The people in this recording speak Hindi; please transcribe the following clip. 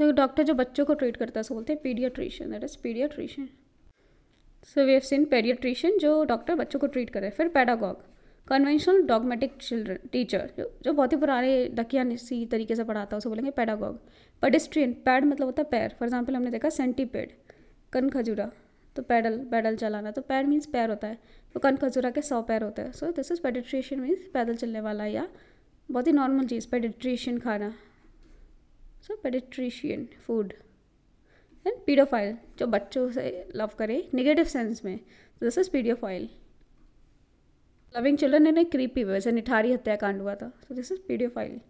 सो so, डॉक्टर जो बच्चों को ट्रीट करता है उसको बोलते हैं paediatrician that is paediatrician so we have seen paediatrician जो डॉक्टर बच्चों को ट्रीट करे फिर pedagogue conventional dogmatic children teacher जो जो बहुत ही पुराने डकियासी तरीके से पढ़ाता है उसे बोलेंगे पैडागॉग पेडिस्ट्रियन पैड मतलब होता है पैर फॉर एग्जाम्पल हमने देखा सेंटीपेड कन खजूरा तो पैडल पैडल चलाना तो पैड मीन्स पैर होता है तो कन खजूरा के सौ पैर होते हैं so this is pedestrian means पैदल चलने वाला या बहुत ही नॉर्मल चीज़ पेडिट्रिशियन खाना so pedestrian food and paedophile जो बच्चों से लव करे नेगेटिव सेंस में this is paedophile loving children in a creepy way जैसे निठारी हत्याकांड हुआ था सो दिस इज पीडियोफाइल